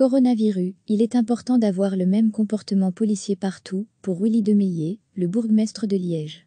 Coronavirus, il est important d'avoir le même comportement policier partout, pour Willy Demeyer, le bourgmestre de Liège.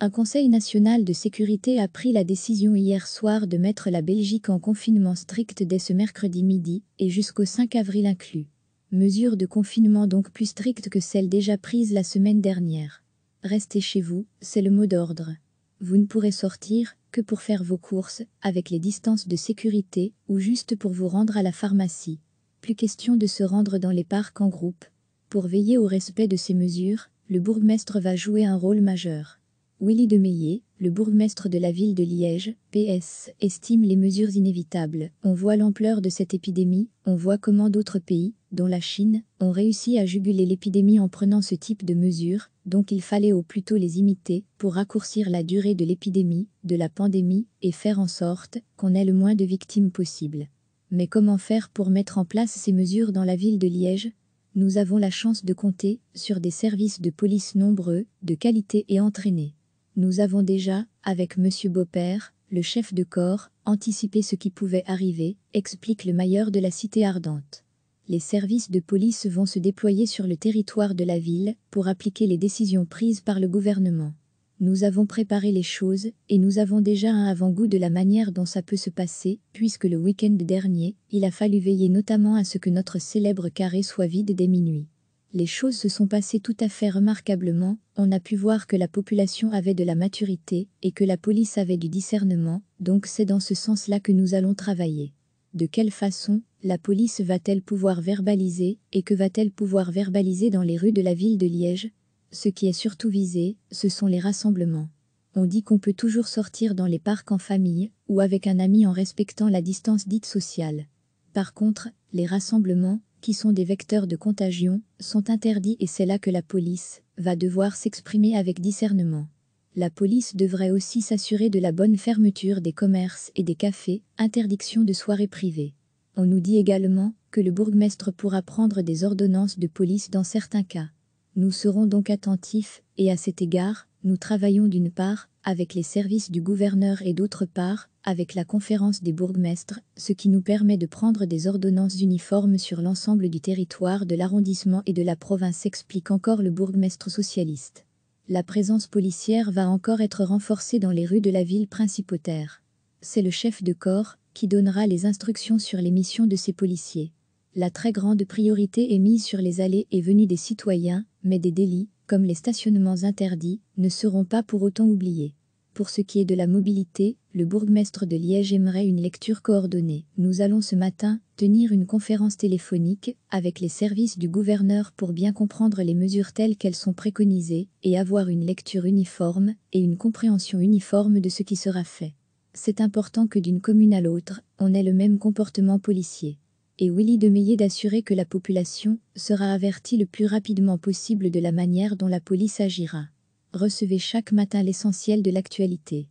Un Conseil national de sécurité a pris la décision hier soir de mettre la Belgique en confinement strict dès ce mercredi midi et jusqu'au 5 avril inclus. Mesure de confinement donc plus stricte que celle déjà prise la semaine dernière. Restez chez vous, c'est le mot d'ordre. Vous ne pourrez sortir, que pour faire vos courses, avec les distances de sécurité, ou juste pour vous rendre à la pharmacie. Plus question de se rendre dans les parcs en groupe. Pour veiller au respect de ces mesures, le bourgmestre va jouer un rôle majeur. Willy de Meillet, le bourgmestre de la ville de Liège, PS, estime les mesures inévitables. On voit l'ampleur de cette épidémie, on voit comment d'autres pays, dont la Chine, ont réussi à juguler l'épidémie en prenant ce type de mesures, donc il fallait au plus tôt les imiter pour raccourcir la durée de l'épidémie, de la pandémie, et faire en sorte qu'on ait le moins de victimes possible. Mais comment faire pour mettre en place ces mesures dans la ville de Liège Nous avons la chance de compter sur des services de police nombreux, de qualité et entraînés. Nous avons déjà, avec M. Beaupère, le chef de corps, anticipé ce qui pouvait arriver, explique le mailleur de la cité ardente. Les services de police vont se déployer sur le territoire de la ville pour appliquer les décisions prises par le gouvernement. Nous avons préparé les choses et nous avons déjà un avant-goût de la manière dont ça peut se passer, puisque le week-end dernier, il a fallu veiller notamment à ce que notre célèbre carré soit vide dès minuit les choses se sont passées tout à fait remarquablement, on a pu voir que la population avait de la maturité et que la police avait du discernement, donc c'est dans ce sens-là que nous allons travailler. De quelle façon la police va-t-elle pouvoir verbaliser et que va-t-elle pouvoir verbaliser dans les rues de la ville de Liège Ce qui est surtout visé, ce sont les rassemblements. On dit qu'on peut toujours sortir dans les parcs en famille ou avec un ami en respectant la distance dite sociale. Par contre, les rassemblements, qui sont des vecteurs de contagion, sont interdits et c'est là que la police va devoir s'exprimer avec discernement. La police devrait aussi s'assurer de la bonne fermeture des commerces et des cafés, interdiction de soirées privées. On nous dit également que le bourgmestre pourra prendre des ordonnances de police dans certains cas. Nous serons donc attentifs, et à cet égard, nous travaillons d'une part avec les services du gouverneur et d'autre part avec la conférence des bourgmestres, ce qui nous permet de prendre des ordonnances uniformes sur l'ensemble du territoire de l'arrondissement et de la province, explique encore le bourgmestre socialiste. La présence policière va encore être renforcée dans les rues de la ville principautaire. C'est le chef de corps qui donnera les instructions sur les missions de ces policiers. La très grande priorité est mise sur les allées et venues des citoyens, mais des délits, comme les stationnements interdits, ne seront pas pour autant oubliés. Pour ce qui est de la mobilité, le bourgmestre de Liège aimerait une lecture coordonnée. Nous allons ce matin tenir une conférence téléphonique avec les services du gouverneur pour bien comprendre les mesures telles qu'elles sont préconisées et avoir une lecture uniforme et une compréhension uniforme de ce qui sera fait. C'est important que d'une commune à l'autre, on ait le même comportement policier et Willy de Demeyer d'assurer que la population sera avertie le plus rapidement possible de la manière dont la police agira. Recevez chaque matin l'essentiel de l'actualité.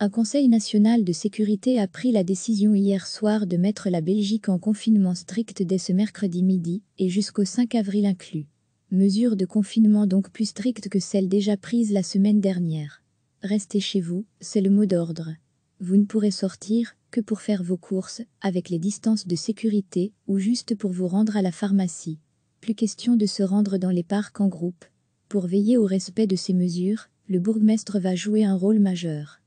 Un Conseil national de sécurité a pris la décision hier soir de mettre la Belgique en confinement strict dès ce mercredi midi et jusqu'au 5 avril inclus. Mesure de confinement donc plus stricte que celle déjà prise la semaine dernière. Restez chez vous, c'est le mot d'ordre. Vous ne pourrez sortir, que pour faire vos courses, avec les distances de sécurité, ou juste pour vous rendre à la pharmacie. Plus question de se rendre dans les parcs en groupe. Pour veiller au respect de ces mesures, le bourgmestre va jouer un rôle majeur.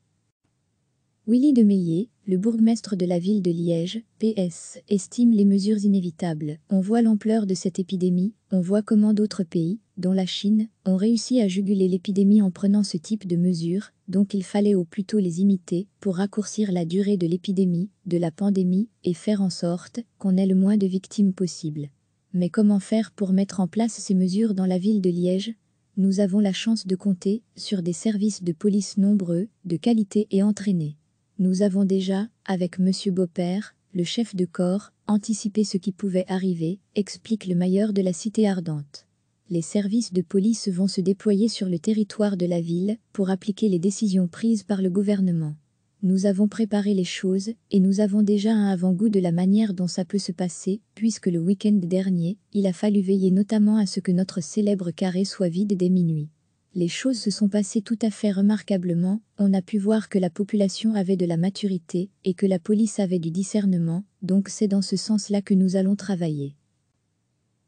Willy de Meillet, le bourgmestre de la ville de Liège, PS, estime les mesures inévitables. On voit l'ampleur de cette épidémie, on voit comment d'autres pays, dont la Chine, ont réussi à juguler l'épidémie en prenant ce type de mesures, donc il fallait au plus tôt les imiter pour raccourcir la durée de l'épidémie, de la pandémie, et faire en sorte qu'on ait le moins de victimes possible. Mais comment faire pour mettre en place ces mesures dans la ville de Liège Nous avons la chance de compter sur des services de police nombreux, de qualité et entraînés. Nous avons déjà, avec M. Beaupère, le chef de corps, anticipé ce qui pouvait arriver, explique le mailleur de la cité ardente les services de police vont se déployer sur le territoire de la ville pour appliquer les décisions prises par le gouvernement. Nous avons préparé les choses et nous avons déjà un avant-goût de la manière dont ça peut se passer, puisque le week-end dernier, il a fallu veiller notamment à ce que notre célèbre carré soit vide dès minuit. Les choses se sont passées tout à fait remarquablement, on a pu voir que la population avait de la maturité et que la police avait du discernement, donc c'est dans ce sens-là que nous allons travailler.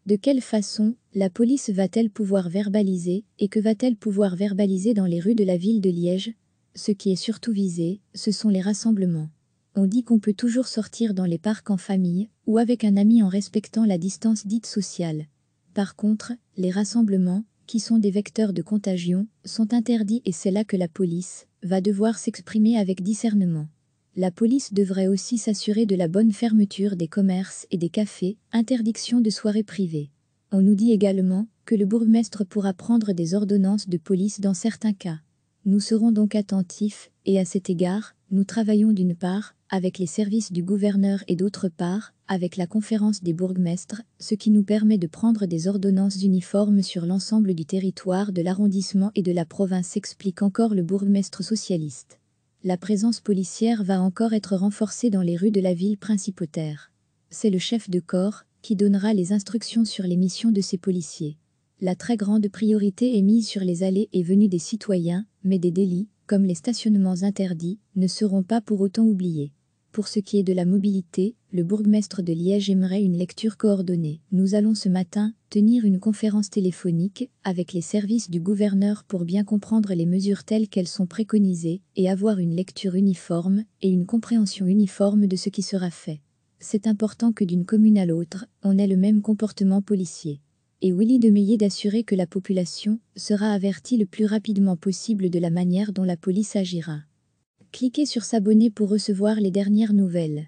De quelle façon la police va-t-elle pouvoir verbaliser et que va-t-elle pouvoir verbaliser dans les rues de la ville de Liège Ce qui est surtout visé, ce sont les rassemblements. On dit qu'on peut toujours sortir dans les parcs en famille ou avec un ami en respectant la distance dite sociale. Par contre, les rassemblements, qui sont des vecteurs de contagion, sont interdits et c'est là que la police va devoir s'exprimer avec discernement. La police devrait aussi s'assurer de la bonne fermeture des commerces et des cafés, interdiction de soirées privées. On nous dit également que le bourgmestre pourra prendre des ordonnances de police dans certains cas. Nous serons donc attentifs, et à cet égard, nous travaillons d'une part avec les services du gouverneur et d'autre part avec la conférence des bourgmestres, ce qui nous permet de prendre des ordonnances uniformes sur l'ensemble du territoire de l'arrondissement et de la province, explique encore le bourgmestre socialiste la présence policière va encore être renforcée dans les rues de la ville principautaire. C'est le chef de corps qui donnera les instructions sur les missions de ses policiers. La très grande priorité est mise sur les allées et venues des citoyens, mais des délits, comme les stationnements interdits, ne seront pas pour autant oubliés. Pour ce qui est de la mobilité, le bourgmestre de Liège aimerait une lecture coordonnée. Nous allons ce matin tenir une conférence téléphonique avec les services du gouverneur pour bien comprendre les mesures telles qu'elles sont préconisées et avoir une lecture uniforme et une compréhension uniforme de ce qui sera fait. C'est important que d'une commune à l'autre, on ait le même comportement policier et Willy de Meillet d'assurer que la population sera avertie le plus rapidement possible de la manière dont la police agira. Cliquez sur s'abonner pour recevoir les dernières nouvelles.